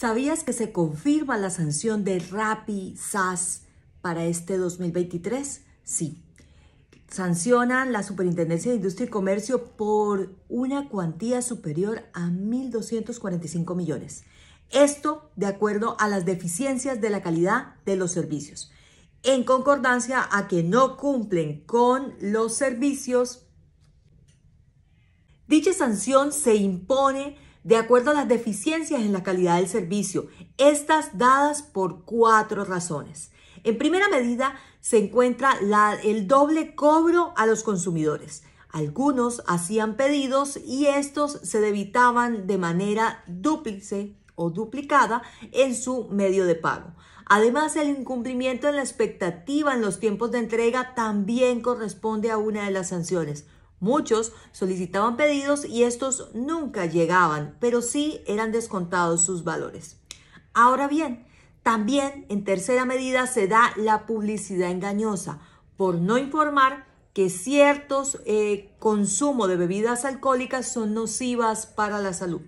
¿Sabías que se confirma la sanción de Rappi SAS para este 2023? Sí. Sancionan la Superintendencia de Industria y Comercio por una cuantía superior a 1.245 millones. Esto de acuerdo a las deficiencias de la calidad de los servicios, en concordancia a que no cumplen con los servicios. Dicha sanción se impone de acuerdo a las deficiencias en la calidad del servicio, estas dadas por cuatro razones. En primera medida, se encuentra el doble cobro a los consumidores. Algunos hacían pedidos y estos se debitaban de manera dúplice o duplicada en su medio de pago. Además, el incumplimiento en la expectativa en los tiempos de entrega también corresponde a una de las sanciones. Muchos solicitaban pedidos y estos nunca llegaban, pero sí eran descontados sus valores. Ahora bien, también en tercera medida se da la publicidad engañosa por no informar que ciertos eh, consumo de bebidas alcohólicas son nocivas para la salud.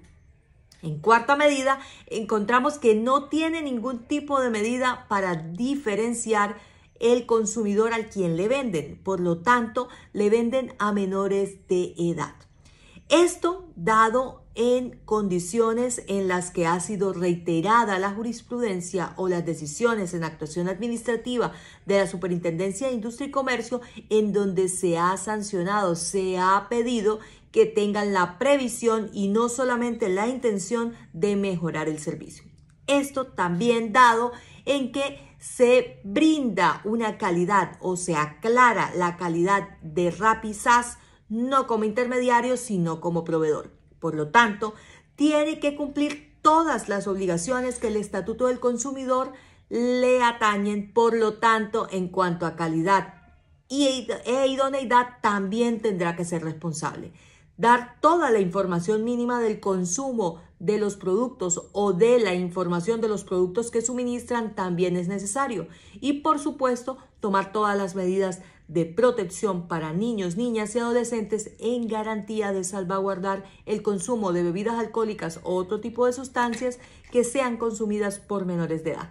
En cuarta medida, encontramos que no tiene ningún tipo de medida para diferenciar el consumidor al quien le venden. Por lo tanto, le venden a menores de edad. Esto dado en condiciones en las que ha sido reiterada la jurisprudencia o las decisiones en actuación administrativa de la Superintendencia de Industria y Comercio, en donde se ha sancionado, se ha pedido que tengan la previsión y no solamente la intención de mejorar el servicio. Esto también dado en que se brinda una calidad o se aclara la calidad de Rapizas no como intermediario, sino como proveedor. Por lo tanto, tiene que cumplir todas las obligaciones que el Estatuto del Consumidor le atañen. Por lo tanto, en cuanto a calidad y e, e idoneidad, también tendrá que ser responsable dar toda la información mínima del consumo de los productos o de la información de los productos que suministran también es necesario. Y por supuesto, tomar todas las medidas de protección para niños, niñas y adolescentes en garantía de salvaguardar el consumo de bebidas alcohólicas o otro tipo de sustancias que sean consumidas por menores de edad.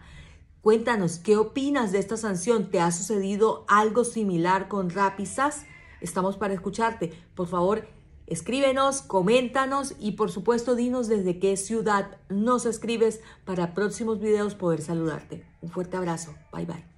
Cuéntanos, ¿qué opinas de esta sanción? ¿Te ha sucedido algo similar con Rapisas? Estamos para escucharte. Por favor, Escríbenos, coméntanos y por supuesto dinos desde qué ciudad nos escribes para próximos videos poder saludarte. Un fuerte abrazo. Bye bye.